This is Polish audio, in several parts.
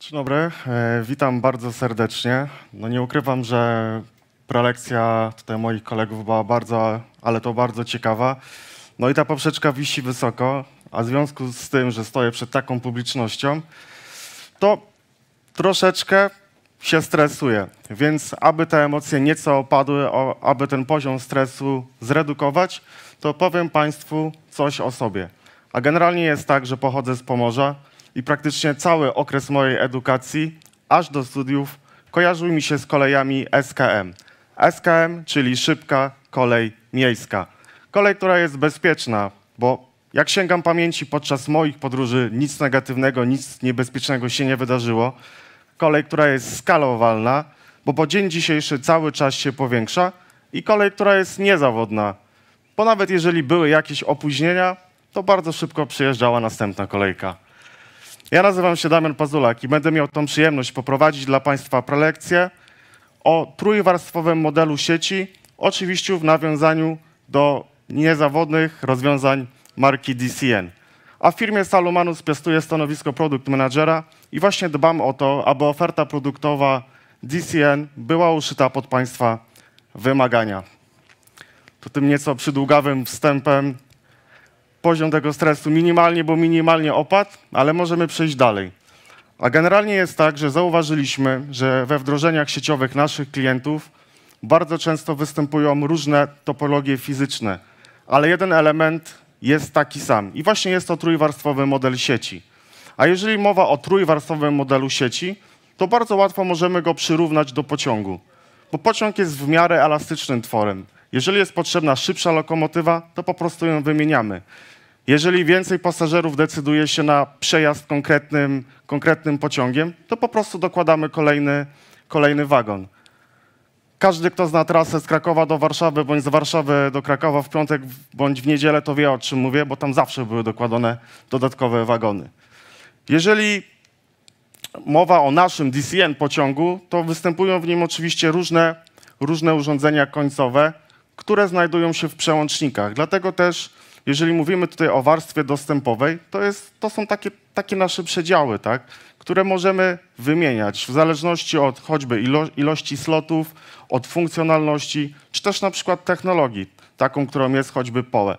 Dzień dobry, e, witam bardzo serdecznie. No nie ukrywam, że prelekcja tutaj moich kolegów była bardzo, ale to bardzo ciekawa. No i ta poprzeczka wisi wysoko, a w związku z tym, że stoję przed taką publicznością, to troszeczkę się stresuję. Więc aby te emocje nieco opadły, aby ten poziom stresu zredukować, to powiem Państwu coś o sobie. A generalnie jest tak, że pochodzę z Pomorza, i praktycznie cały okres mojej edukacji, aż do studiów, kojarzył mi się z kolejami SKM. SKM, czyli szybka kolej miejska. Kolej, która jest bezpieczna, bo jak sięgam pamięci, podczas moich podróży nic negatywnego, nic niebezpiecznego się nie wydarzyło. Kolej, która jest skalowalna, bo po dzień dzisiejszy cały czas się powiększa i kolej, która jest niezawodna, bo nawet jeżeli były jakieś opóźnienia, to bardzo szybko przyjeżdżała następna kolejka. Ja nazywam się Damian Pazulak i będę miał tą przyjemność poprowadzić dla Państwa prelekcję o trójwarstwowym modelu sieci, oczywiście w nawiązaniu do niezawodnych rozwiązań marki DCN. A w firmie Salumanus piastuję stanowisko produkt managera i właśnie dbam o to, aby oferta produktowa DCN była uszyta pod Państwa wymagania. To tym nieco przydługawym wstępem poziom tego stresu minimalnie, bo minimalnie opadł, ale możemy przejść dalej. A generalnie jest tak, że zauważyliśmy, że we wdrożeniach sieciowych naszych klientów bardzo często występują różne topologie fizyczne, ale jeden element jest taki sam. I właśnie jest to trójwarstwowy model sieci. A jeżeli mowa o trójwarstwowym modelu sieci, to bardzo łatwo możemy go przyrównać do pociągu. Bo pociąg jest w miarę elastycznym tworem. Jeżeli jest potrzebna szybsza lokomotywa, to po prostu ją wymieniamy. Jeżeli więcej pasażerów decyduje się na przejazd konkretnym, konkretnym pociągiem, to po prostu dokładamy kolejny, kolejny wagon. Każdy, kto zna trasę z Krakowa do Warszawy bądź z Warszawy do Krakowa w piątek bądź w niedzielę, to wie o czym mówię, bo tam zawsze były dokładane dodatkowe wagony. Jeżeli mowa o naszym DCN pociągu, to występują w nim oczywiście różne, różne urządzenia końcowe które znajdują się w przełącznikach. Dlatego też, jeżeli mówimy tutaj o warstwie dostępowej, to, jest, to są takie, takie nasze przedziały, tak? które możemy wymieniać w zależności od choćby ilo ilości slotów, od funkcjonalności, czy też na przykład technologii, taką, którą jest choćby pole.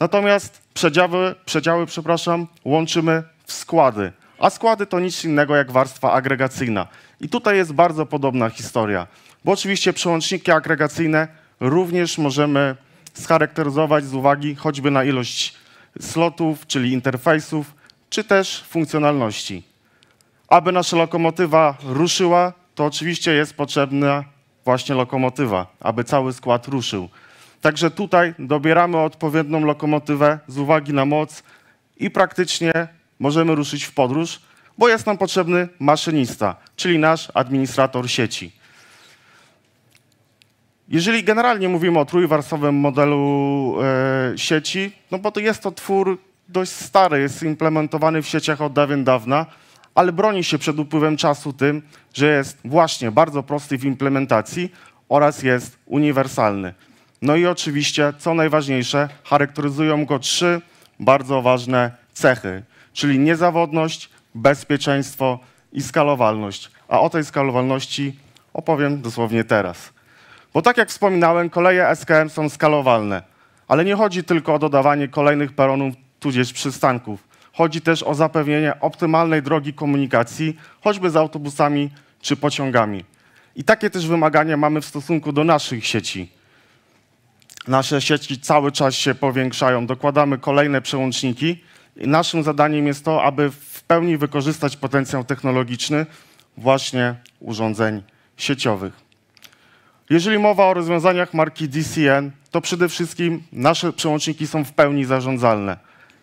Natomiast przedziały, przedziały przepraszam, łączymy w składy. A składy to nic innego jak warstwa agregacyjna. I tutaj jest bardzo podobna historia, bo oczywiście przełączniki agregacyjne również możemy scharakteryzować z uwagi choćby na ilość slotów, czyli interfejsów, czy też funkcjonalności. Aby nasza lokomotywa ruszyła, to oczywiście jest potrzebna właśnie lokomotywa, aby cały skład ruszył. Także tutaj dobieramy odpowiednią lokomotywę z uwagi na moc i praktycznie możemy ruszyć w podróż, bo jest nam potrzebny maszynista, czyli nasz administrator sieci. Jeżeli generalnie mówimy o trójwarstwowym modelu e, sieci, no bo to jest to twór dość stary, jest implementowany w sieciach od dawien dawna, ale broni się przed upływem czasu tym, że jest właśnie bardzo prosty w implementacji oraz jest uniwersalny. No i oczywiście, co najważniejsze, charakteryzują go trzy bardzo ważne cechy, czyli niezawodność, bezpieczeństwo i skalowalność. A o tej skalowalności opowiem dosłownie teraz. Bo tak jak wspominałem, koleje SKM są skalowalne. Ale nie chodzi tylko o dodawanie kolejnych peronów tudzież przystanków. Chodzi też o zapewnienie optymalnej drogi komunikacji, choćby z autobusami czy pociągami. I takie też wymagania mamy w stosunku do naszych sieci. Nasze sieci cały czas się powiększają, dokładamy kolejne przełączniki i naszym zadaniem jest to, aby w pełni wykorzystać potencjał technologiczny właśnie urządzeń sieciowych. Jeżeli mowa o rozwiązaniach marki DCN, to przede wszystkim nasze przełączniki są w pełni zarządzalne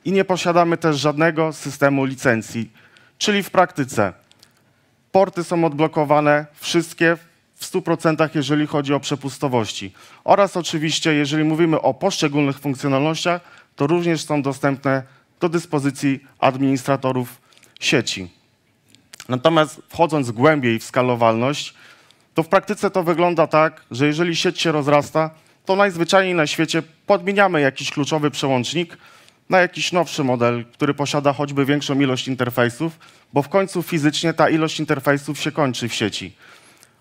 i nie posiadamy też żadnego systemu licencji, czyli w praktyce porty są odblokowane, wszystkie w 100% jeżeli chodzi o przepustowości. Oraz oczywiście, jeżeli mówimy o poszczególnych funkcjonalnościach, to również są dostępne do dyspozycji administratorów sieci. Natomiast wchodząc głębiej w skalowalność, to w praktyce to wygląda tak, że jeżeli sieć się rozrasta, to najzwyczajniej na świecie podmieniamy jakiś kluczowy przełącznik na jakiś nowszy model, który posiada choćby większą ilość interfejsów, bo w końcu fizycznie ta ilość interfejsów się kończy w sieci.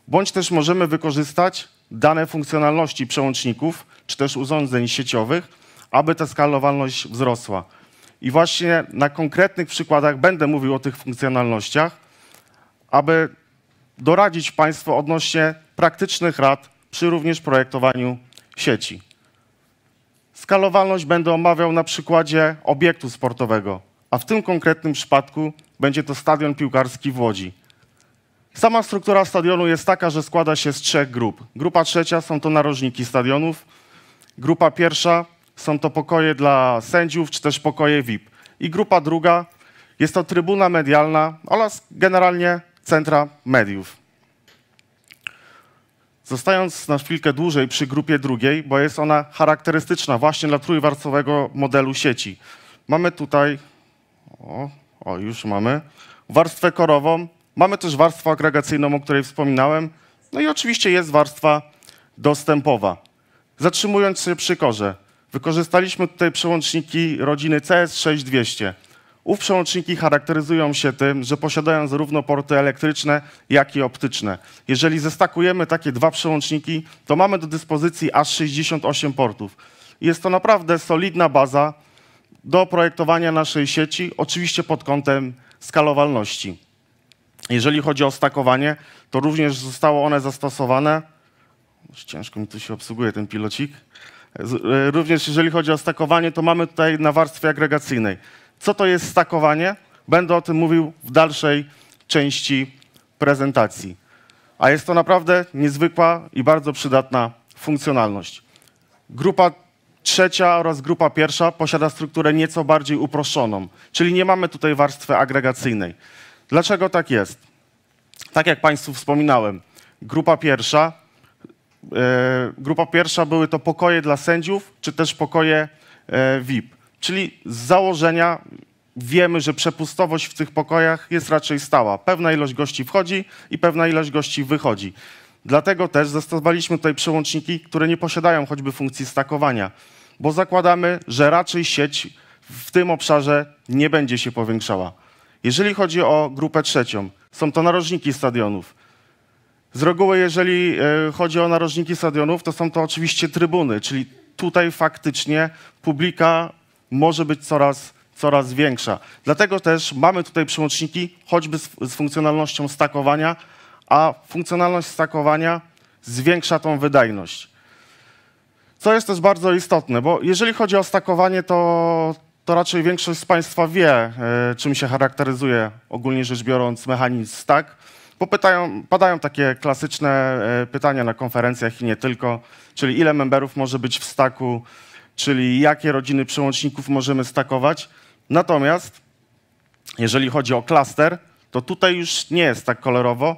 Bądź też możemy wykorzystać dane funkcjonalności przełączników czy też urządzeń sieciowych, aby ta skalowalność wzrosła. I właśnie na konkretnych przykładach będę mówił o tych funkcjonalnościach, aby doradzić Państwu odnośnie praktycznych rad przy również projektowaniu sieci. Skalowalność będę omawiał na przykładzie obiektu sportowego, a w tym konkretnym przypadku będzie to stadion piłkarski w Łodzi. Sama struktura stadionu jest taka, że składa się z trzech grup. Grupa trzecia są to narożniki stadionów, grupa pierwsza są to pokoje dla sędziów czy też pokoje VIP i grupa druga jest to trybuna medialna oraz generalnie Centra Mediów. Zostając na chwilkę dłużej przy grupie drugiej, bo jest ona charakterystyczna właśnie dla trójwarstwowego modelu sieci. Mamy tutaj, o, o już mamy, warstwę korową, mamy też warstwę agregacyjną, o której wspominałem, no i oczywiście jest warstwa dostępowa. Zatrzymując się przy korze, wykorzystaliśmy tutaj przełączniki rodziny CS6200. Ów przełączniki charakteryzują się tym, że posiadają zarówno porty elektryczne, jak i optyczne. Jeżeli zestakujemy takie dwa przełączniki, to mamy do dyspozycji aż 68 portów. Jest to naprawdę solidna baza do projektowania naszej sieci, oczywiście pod kątem skalowalności. Jeżeli chodzi o stakowanie, to również zostało one zastosowane. Ciężko mi tu się obsługuje ten pilocik. E, również jeżeli chodzi o stakowanie, to mamy tutaj na warstwie agregacyjnej. Co to jest stakowanie? Będę o tym mówił w dalszej części prezentacji. A jest to naprawdę niezwykła i bardzo przydatna funkcjonalność. Grupa trzecia oraz grupa pierwsza posiada strukturę nieco bardziej uproszczoną, czyli nie mamy tutaj warstwy agregacyjnej. Dlaczego tak jest? Tak jak Państwu wspominałem, grupa pierwsza, yy, grupa pierwsza były to pokoje dla sędziów, czy też pokoje yy, e, VIP. Czyli z założenia wiemy, że przepustowość w tych pokojach jest raczej stała. Pewna ilość gości wchodzi i pewna ilość gości wychodzi. Dlatego też zastosowaliśmy tutaj przełączniki, które nie posiadają choćby funkcji stakowania, bo zakładamy, że raczej sieć w tym obszarze nie będzie się powiększała. Jeżeli chodzi o grupę trzecią, są to narożniki stadionów. Z reguły, jeżeli e, chodzi o narożniki stadionów, to są to oczywiście trybuny, czyli tutaj faktycznie publika może być coraz, coraz większa. Dlatego też mamy tutaj przyłączniki, choćby z, z funkcjonalnością stakowania, a funkcjonalność stakowania zwiększa tą wydajność. Co jest też bardzo istotne, bo jeżeli chodzi o stakowanie, to, to raczej większość z Państwa wie, y, czym się charakteryzuje ogólnie rzecz biorąc mechanizm stack, bo pytają, padają takie klasyczne y, pytania na konferencjach i nie tylko, czyli ile memberów może być w staku czyli jakie rodziny przełączników możemy stakować. Natomiast jeżeli chodzi o klaster, to tutaj już nie jest tak kolorowo,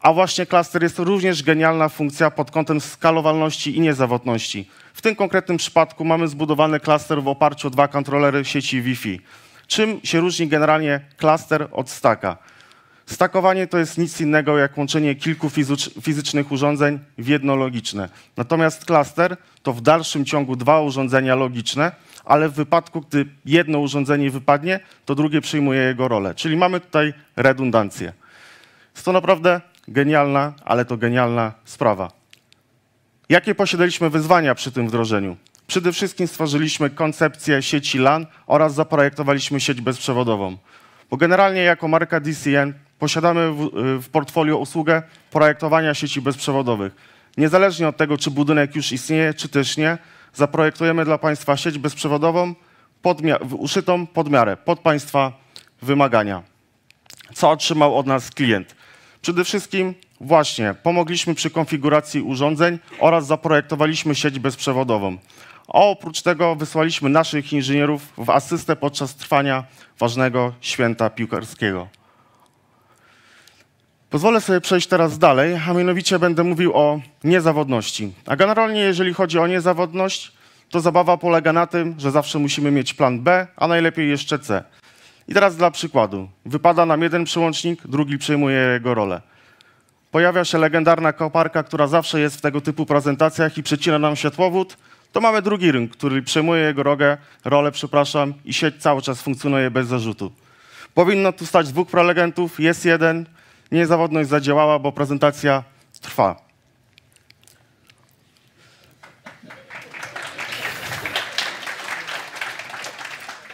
a właśnie klaster jest również genialna funkcja pod kątem skalowalności i niezawodności. W tym konkretnym przypadku mamy zbudowany klaster w oparciu o dwa kontrolery sieci Wi-Fi. Czym się różni generalnie klaster od staka? Stakowanie to jest nic innego jak łączenie kilku fizycznych urządzeń w jedno logiczne. Natomiast klaster to w dalszym ciągu dwa urządzenia logiczne, ale w wypadku, gdy jedno urządzenie wypadnie, to drugie przyjmuje jego rolę. Czyli mamy tutaj redundancję. Jest to naprawdę genialna, ale to genialna sprawa. Jakie posiadaliśmy wyzwania przy tym wdrożeniu? Przede wszystkim stworzyliśmy koncepcję sieci LAN oraz zaprojektowaliśmy sieć bezprzewodową. Bo generalnie jako marka DCN Posiadamy w, w portfolio usługę projektowania sieci bezprzewodowych. Niezależnie od tego, czy budynek już istnieje, czy też nie, zaprojektujemy dla Państwa sieć bezprzewodową uszytą pod miarę, pod Państwa wymagania. Co otrzymał od nas klient? Przede wszystkim właśnie pomogliśmy przy konfiguracji urządzeń oraz zaprojektowaliśmy sieć bezprzewodową. A oprócz tego wysłaliśmy naszych inżynierów w asystę podczas trwania ważnego święta piłkarskiego. Pozwolę sobie przejść teraz dalej, a mianowicie będę mówił o niezawodności. A generalnie, jeżeli chodzi o niezawodność, to zabawa polega na tym, że zawsze musimy mieć plan B, a najlepiej jeszcze C. I teraz dla przykładu. Wypada nam jeden przełącznik, drugi przejmuje jego rolę. Pojawia się legendarna koparka, która zawsze jest w tego typu prezentacjach i przecina nam światłowód, to mamy drugi rynk, który przejmuje jego rogę, rolę, przepraszam, i sieć cały czas funkcjonuje bez zarzutu. Powinno tu stać dwóch prelegentów, jest jeden, niezawodność zadziałała, bo prezentacja trwa.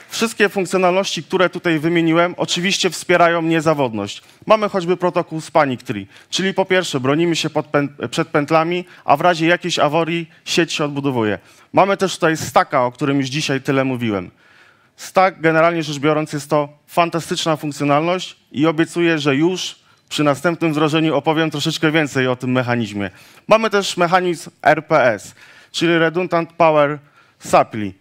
Wszystkie funkcjonalności, które tutaj wymieniłem, oczywiście wspierają niezawodność. Mamy choćby protokół z Panic Tree, czyli po pierwsze bronimy się przed pętlami, a w razie jakiejś awarii sieć się odbudowuje. Mamy też tutaj staka, o którym już dzisiaj tyle mówiłem. Stack generalnie rzecz biorąc jest to fantastyczna funkcjonalność i obiecuję, że już przy następnym wdrożeniu opowiem troszeczkę więcej o tym mechanizmie. Mamy też mechanizm RPS, czyli Redundant Power Supply.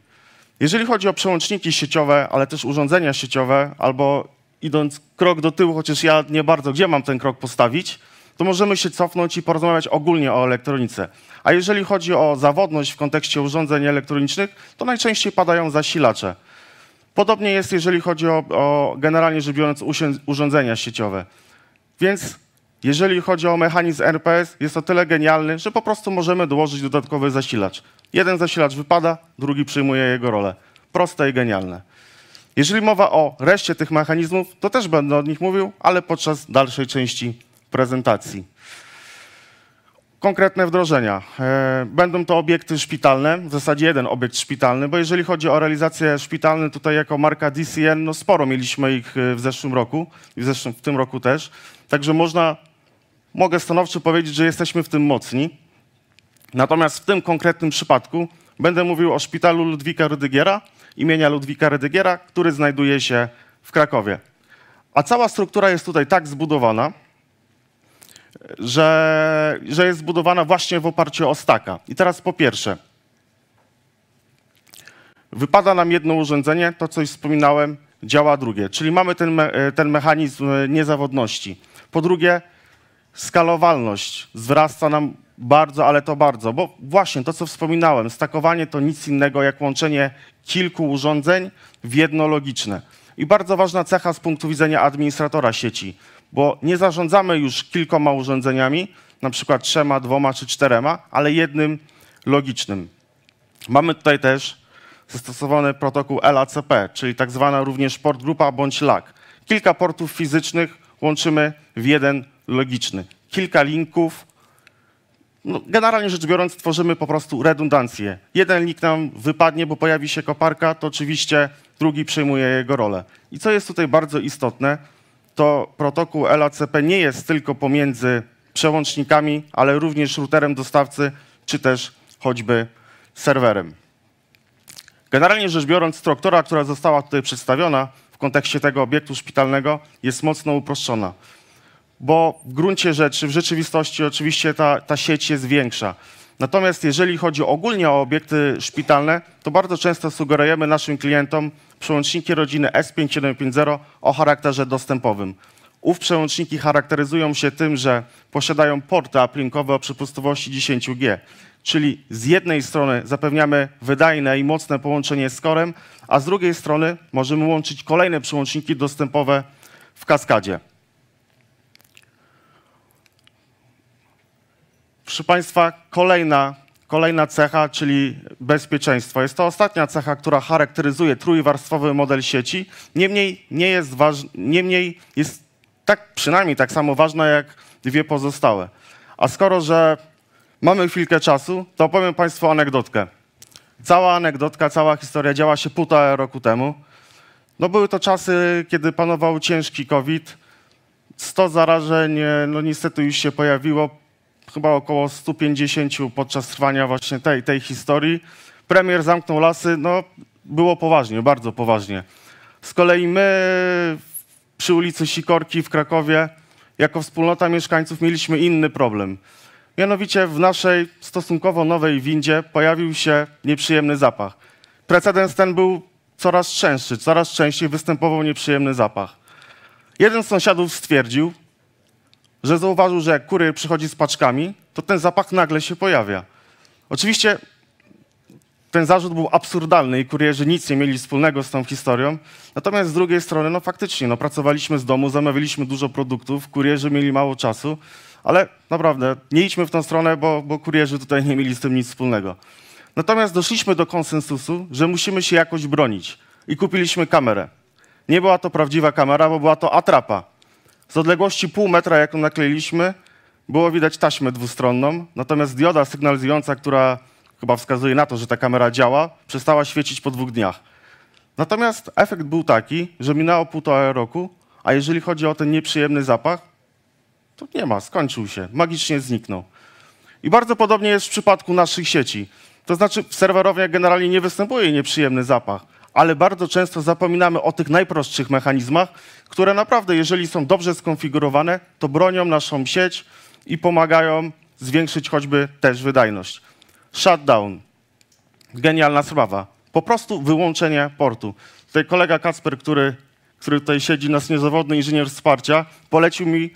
Jeżeli chodzi o przełączniki sieciowe, ale też urządzenia sieciowe, albo idąc krok do tyłu, chociaż ja nie bardzo gdzie mam ten krok postawić, to możemy się cofnąć i porozmawiać ogólnie o elektronice. A jeżeli chodzi o zawodność w kontekście urządzeń elektronicznych, to najczęściej padają zasilacze. Podobnie jest, jeżeli chodzi o, o generalnie rzecz biorąc urządzenia sieciowe. Więc jeżeli chodzi o mechanizm RPS, jest o tyle genialny, że po prostu możemy dołożyć dodatkowy zasilacz. Jeden zasilacz wypada, drugi przyjmuje jego rolę. Proste i genialne. Jeżeli mowa o reszcie tych mechanizmów, to też będę o nich mówił, ale podczas dalszej części prezentacji. Konkretne wdrożenia. E, będą to obiekty szpitalne, w zasadzie jeden obiekt szpitalny, bo jeżeli chodzi o realizację szpitalną, tutaj jako marka DCN, no sporo mieliśmy ich e, w zeszłym roku i w, w tym roku też. Także można, mogę stanowczo powiedzieć, że jesteśmy w tym mocni. Natomiast w tym konkretnym przypadku będę mówił o szpitalu Ludwika Rydygiera, imienia Ludwika Rydygiera, który znajduje się w Krakowie. A cała struktura jest tutaj tak zbudowana, że, że jest zbudowana właśnie w oparciu o staka. I teraz po pierwsze, wypada nam jedno urządzenie, to co już wspominałem, działa drugie. Czyli mamy ten, me ten mechanizm e, niezawodności. Po drugie, skalowalność wzrasta nam bardzo, ale to bardzo, bo właśnie to, co wspominałem, stakowanie to nic innego jak łączenie kilku urządzeń w jedno logiczne. I bardzo ważna cecha z punktu widzenia administratora sieci, bo nie zarządzamy już kilkoma urządzeniami, na przykład trzema, dwoma czy czterema, ale jednym logicznym. Mamy tutaj też zastosowany protokół LACP, czyli tak zwana również port grupa bądź LAC. Kilka portów fizycznych łączymy w jeden logiczny. Kilka linków. No, generalnie rzecz biorąc, tworzymy po prostu redundancję. Jeden link nam wypadnie, bo pojawi się koparka, to oczywiście drugi przejmuje jego rolę. I co jest tutaj bardzo istotne, to protokół LACP nie jest tylko pomiędzy przełącznikami, ale również routerem dostawcy, czy też choćby serwerem. Generalnie rzecz biorąc, struktura, która została tutaj przedstawiona, kontekście tego obiektu szpitalnego jest mocno uproszczona. Bo w gruncie rzeczy, w rzeczywistości oczywiście ta, ta sieć jest większa. Natomiast jeżeli chodzi ogólnie o obiekty szpitalne, to bardzo często sugerujemy naszym klientom przełączniki rodziny S5750 o charakterze dostępowym. Ów przełączniki charakteryzują się tym, że posiadają porty aplinkowe o przepustowości 10G. Czyli z jednej strony zapewniamy wydajne i mocne połączenie z korem, a z drugiej strony możemy łączyć kolejne przełączniki dostępowe w kaskadzie. Proszę Państwa, kolejna, kolejna cecha, czyli bezpieczeństwo. Jest to ostatnia cecha, która charakteryzuje trójwarstwowy model sieci. Niemniej, nie jest, waż... Niemniej jest tak, przynajmniej tak samo ważna jak dwie pozostałe. A skoro, że mamy chwilkę czasu, to opowiem Państwu anegdotkę. Cała anegdotka, cała historia działa się półtora roku temu. No były to czasy, kiedy panował ciężki COVID. 100 zarażeń, e, no niestety już się pojawiło, chyba około 150 podczas trwania właśnie tej, tej historii. Premier zamknął lasy, no było poważnie, bardzo poważnie. Z kolei my przy ulicy Sikorki w Krakowie, jako wspólnota mieszkańców, mieliśmy inny problem – Mianowicie w naszej stosunkowo nowej windzie pojawił się nieprzyjemny zapach. Precedens ten był coraz częstszy, coraz częściej występował nieprzyjemny zapach. Jeden z sąsiadów stwierdził, że zauważył, że jak kurier przychodzi z paczkami, to ten zapach nagle się pojawia. Oczywiście ten zarzut był absurdalny i kurierzy nic nie mieli wspólnego z tą historią. Natomiast z drugiej strony, no faktycznie, no, pracowaliśmy z domu, zamawialiśmy dużo produktów, kurierzy mieli mało czasu. Ale naprawdę, nie idźmy w tą stronę, bo, bo kurierzy tutaj nie mieli z tym nic wspólnego. Natomiast doszliśmy do konsensusu, że musimy się jakoś bronić i kupiliśmy kamerę. Nie była to prawdziwa kamera, bo była to atrapa. Z odległości pół metra, jaką nakleiliśmy, było widać taśmę dwustronną, natomiast dioda sygnalizująca, która chyba wskazuje na to, że ta kamera działa, przestała świecić po dwóch dniach. Natomiast efekt był taki, że minęło półtora roku, a jeżeli chodzi o ten nieprzyjemny zapach, to nie ma, skończył się, magicznie zniknął. I bardzo podobnie jest w przypadku naszych sieci. To znaczy w serwerowniach generalnie nie występuje nieprzyjemny zapach, ale bardzo często zapominamy o tych najprostszych mechanizmach, które naprawdę, jeżeli są dobrze skonfigurowane, to bronią naszą sieć i pomagają zwiększyć choćby też wydajność. Shutdown. Genialna sprawa. Po prostu wyłączenie portu. Tutaj kolega Kacper, który, który tutaj siedzi, nasz niezawodny inżynier wsparcia, polecił mi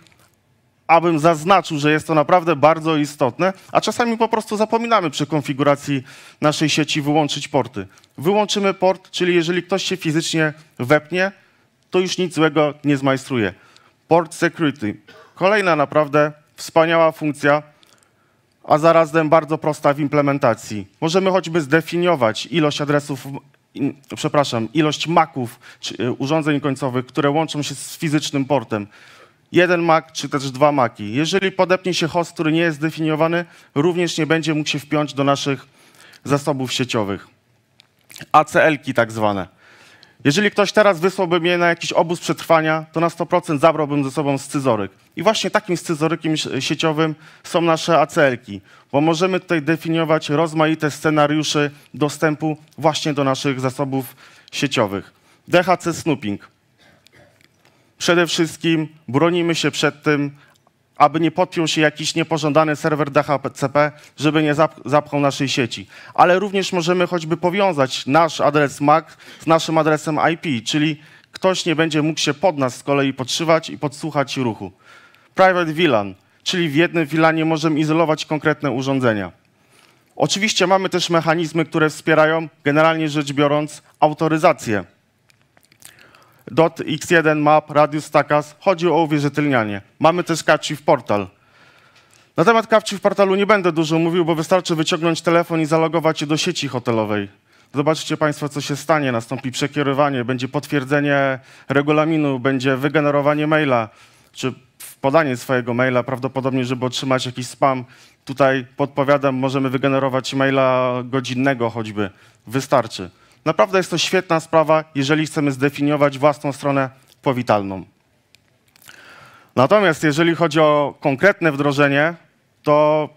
abym zaznaczył, że jest to naprawdę bardzo istotne, a czasami po prostu zapominamy przy konfiguracji naszej sieci wyłączyć porty. Wyłączymy port, czyli jeżeli ktoś się fizycznie wepnie, to już nic złego nie zmajstruje. Port security. Kolejna naprawdę wspaniała funkcja, a zarazem bardzo prosta w implementacji. Możemy choćby zdefiniować ilość adresów, przepraszam, ilość maków, y, urządzeń końcowych, które łączą się z fizycznym portem jeden mak czy też dwa maki. Jeżeli podepnie się host, który nie jest zdefiniowany, również nie będzie mógł się wpiąć do naszych zasobów sieciowych. ACL-ki tak zwane. Jeżeli ktoś teraz wysłałby mnie na jakiś obóz przetrwania, to na 100% zabrałbym ze sobą scyzoryk. I właśnie takim scyzorykiem sieciowym są nasze ACL-ki, bo możemy tutaj definiować rozmaite scenariusze dostępu właśnie do naszych zasobów sieciowych. DHC Snooping przede wszystkim bronimy się przed tym, aby nie podpiął się jakiś niepożądany serwer DHCP, żeby nie zapchał naszej sieci. Ale również możemy choćby powiązać nasz adres MAC z naszym adresem IP, czyli ktoś nie będzie mógł się pod nas z kolei podszywać i podsłuchać ruchu. Private VLAN, czyli w jednym VLANie możemy izolować konkretne urządzenia. Oczywiście mamy też mechanizmy, które wspierają, generalnie rzecz biorąc, autoryzację dot x1 map, radius takas. Chodzi o uwierzytelnianie. Mamy też w portal. Na temat w portalu nie będę dużo mówił, bo wystarczy wyciągnąć telefon i zalogować się do sieci hotelowej. Zobaczycie Państwo, co się stanie. Nastąpi przekierowanie, będzie potwierdzenie regulaminu, będzie wygenerowanie maila, czy podanie swojego maila, prawdopodobnie, żeby otrzymać jakiś spam. Tutaj podpowiadam, możemy wygenerować maila godzinnego choćby. Wystarczy. Naprawdę jest to świetna sprawa, jeżeli chcemy zdefiniować własną stronę powitalną. Natomiast jeżeli chodzi o konkretne wdrożenie, to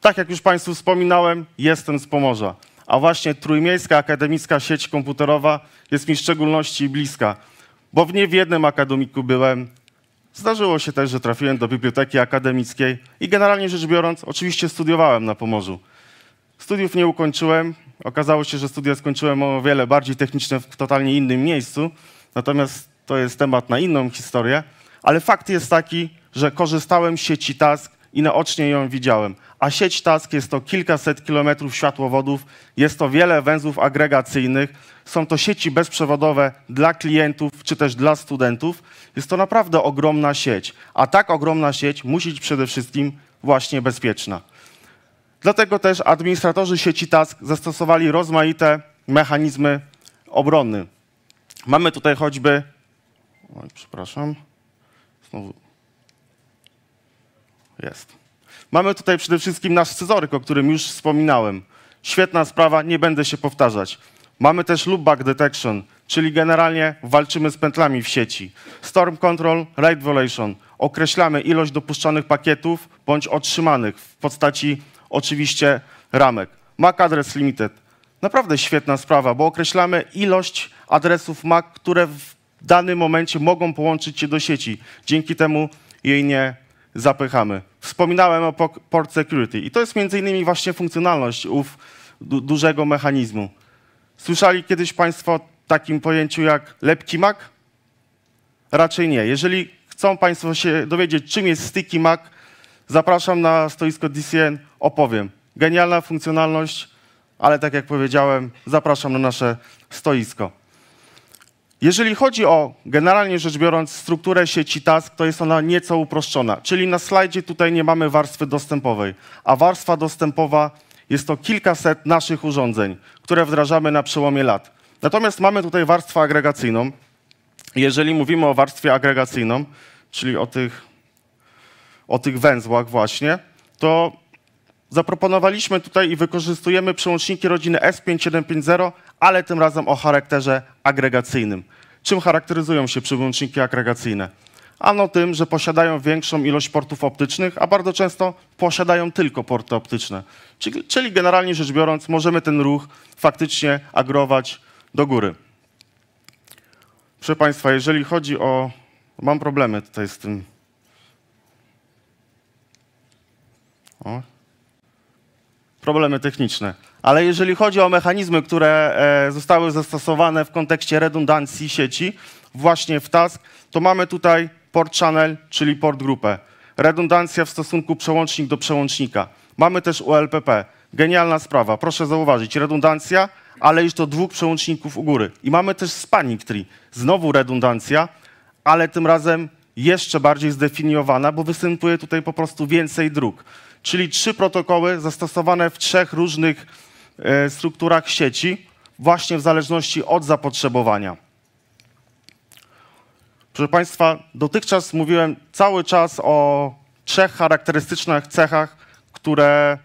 tak jak już Państwu wspominałem, jestem z Pomorza. A właśnie Trójmiejska Akademicka Sieć Komputerowa jest mi w szczególności bliska, bo w nie w jednym akademiku byłem. Zdarzyło się też, że trafiłem do biblioteki akademickiej i generalnie rzecz biorąc, oczywiście studiowałem na Pomorzu. Studiów nie ukończyłem, Okazało się, że studia skończyłem o wiele bardziej techniczne w totalnie innym miejscu, natomiast to jest temat na inną historię, ale fakt jest taki, że korzystałem z sieci Task i naocznie ją widziałem. A sieć Task jest to kilkaset kilometrów światłowodów, jest to wiele węzłów agregacyjnych, są to sieci bezprzewodowe dla klientów czy też dla studentów. Jest to naprawdę ogromna sieć, a tak ogromna sieć musi być przede wszystkim właśnie bezpieczna. Dlatego też administratorzy sieci TASK zastosowali rozmaite mechanizmy obrony. Mamy tutaj choćby. Oj, przepraszam. Znowu. Jest. Mamy tutaj przede wszystkim nasz scyzoryk, o którym już wspominałem. Świetna sprawa, nie będę się powtarzać. Mamy też loopback detection, czyli generalnie walczymy z pętlami w sieci. Storm control, rate violation. Określamy ilość dopuszczanych pakietów bądź otrzymanych w postaci oczywiście ramek. MAC Address Limited. Naprawdę świetna sprawa, bo określamy ilość adresów MAC, które w danym momencie mogą połączyć się do sieci. Dzięki temu jej nie zapychamy. Wspominałem o port security i to jest między innymi właśnie funkcjonalność ów du dużego mechanizmu. Słyszeli kiedyś Państwo o takim pojęciu jak lepki MAC? Raczej nie. Jeżeli chcą Państwo się dowiedzieć, czym jest sticky mac? Zapraszam na stoisko DCN, opowiem. Genialna funkcjonalność, ale tak jak powiedziałem, zapraszam na nasze stoisko. Jeżeli chodzi o, generalnie rzecz biorąc, strukturę sieci task, to jest ona nieco uproszczona. Czyli na slajdzie tutaj nie mamy warstwy dostępowej, a warstwa dostępowa jest to kilkaset naszych urządzeń, które wdrażamy na przełomie lat. Natomiast mamy tutaj warstwę agregacyjną. Jeżeli mówimy o warstwie agregacyjną, czyli o tych o tych węzłach właśnie, to zaproponowaliśmy tutaj i wykorzystujemy przełączniki rodziny S5750, ale tym razem o charakterze agregacyjnym. Czym charakteryzują się przełączniki agregacyjne? Ano tym, że posiadają większą ilość portów optycznych, a bardzo często posiadają tylko porty optyczne. Czyli, czyli generalnie rzecz biorąc, możemy ten ruch faktycznie agrować do góry. Proszę Państwa, jeżeli chodzi o... Mam problemy tutaj z tym O. Problemy techniczne. Ale jeżeli chodzi o mechanizmy, które e, zostały zastosowane w kontekście redundancji sieci, właśnie w task, to mamy tutaj port channel, czyli port grupę. Redundancja w stosunku przełącznik do przełącznika. Mamy też ULPP. Genialna sprawa, proszę zauważyć, redundancja, ale już to dwóch przełączników u góry. I mamy też spanning tree, znowu redundancja, ale tym razem jeszcze bardziej zdefiniowana, bo występuje tutaj po prostu więcej dróg czyli trzy protokoły zastosowane w trzech różnych e, strukturach sieci, właśnie w zależności od zapotrzebowania. Proszę Państwa, dotychczas mówiłem cały czas o trzech charakterystycznych cechach, które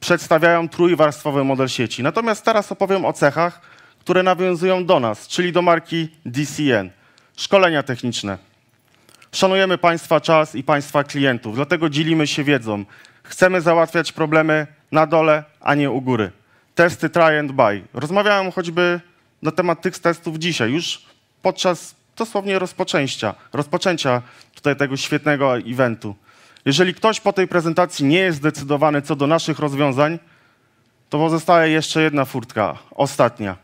przedstawiają trójwarstwowy model sieci. Natomiast teraz opowiem o cechach, które nawiązują do nas, czyli do marki DCN. Szkolenia techniczne. Szanujemy Państwa czas i Państwa klientów, dlatego dzielimy się wiedzą. Chcemy załatwiać problemy na dole, a nie u góry. Testy try and buy. Rozmawiałem choćby na temat tych testów dzisiaj, już podczas dosłownie rozpoczęcia, rozpoczęcia tutaj tego świetnego eventu. Jeżeli ktoś po tej prezentacji nie jest zdecydowany co do naszych rozwiązań, to pozostaje jeszcze jedna furtka, ostatnia.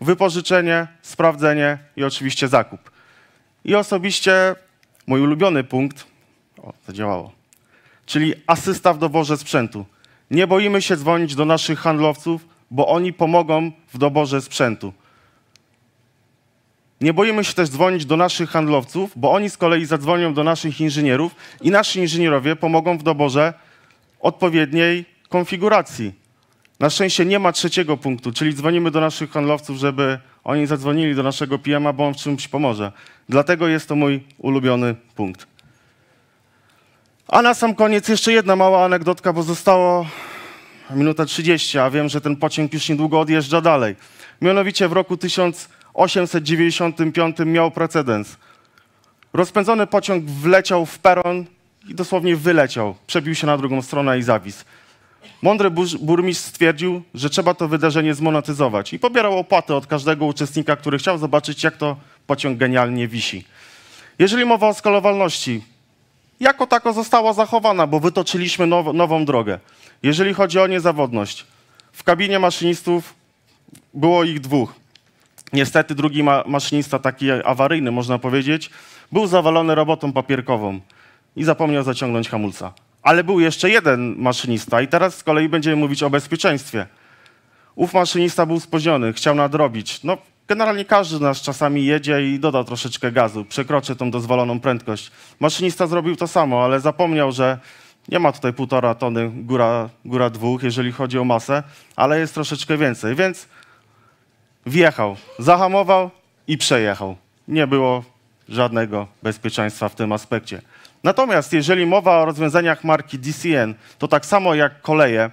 Wypożyczenie, sprawdzenie i oczywiście zakup. I osobiście Mój ulubiony punkt, o, zadziałało, czyli asysta w doborze sprzętu. Nie boimy się dzwonić do naszych handlowców, bo oni pomogą w doborze sprzętu. Nie boimy się też dzwonić do naszych handlowców, bo oni z kolei zadzwonią do naszych inżynierów i nasi inżynierowie pomogą w doborze odpowiedniej konfiguracji. Na szczęście nie ma trzeciego punktu, czyli dzwonimy do naszych handlowców, żeby oni zadzwonili do naszego pm bo on w czymś pomoże. Dlatego jest to mój ulubiony punkt. A na sam koniec jeszcze jedna mała anegdotka, bo zostało minuta 30, a wiem, że ten pociąg już niedługo odjeżdża dalej. Mianowicie w roku 1895 miał precedens. Rozpędzony pociąg wleciał w peron i dosłownie wyleciał. Przebił się na drugą stronę i zawisł. Mądry burmistrz stwierdził, że trzeba to wydarzenie zmonetyzować i pobierał opłatę od każdego uczestnika, który chciał zobaczyć, jak to pociąg genialnie wisi. Jeżeli mowa o skalowalności, jako tako została zachowana, bo wytoczyliśmy now, nową drogę. Jeżeli chodzi o niezawodność, w kabinie maszynistów było ich dwóch. Niestety drugi ma maszynista, taki awaryjny można powiedzieć, był zawalony robotą papierkową i zapomniał zaciągnąć hamulca. Ale był jeszcze jeden maszynista i teraz z kolei będziemy mówić o bezpieczeństwie. Ów maszynista był spoziony, chciał nadrobić. No, generalnie każdy z nas czasami jedzie i doda troszeczkę gazu, przekroczy tą dozwoloną prędkość. Maszynista zrobił to samo, ale zapomniał, że nie ma tutaj półtora tony, góra, góra dwóch, jeżeli chodzi o masę, ale jest troszeczkę więcej, więc wjechał, zahamował i przejechał. Nie było żadnego bezpieczeństwa w tym aspekcie. Natomiast jeżeli mowa o rozwiązaniach marki DCN, to tak samo jak koleje,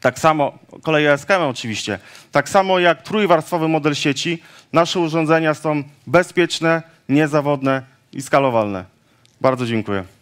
tak samo, koleje SKM oczywiście, tak samo jak trójwarstwowy model sieci, nasze urządzenia są bezpieczne, niezawodne i skalowalne. Bardzo dziękuję.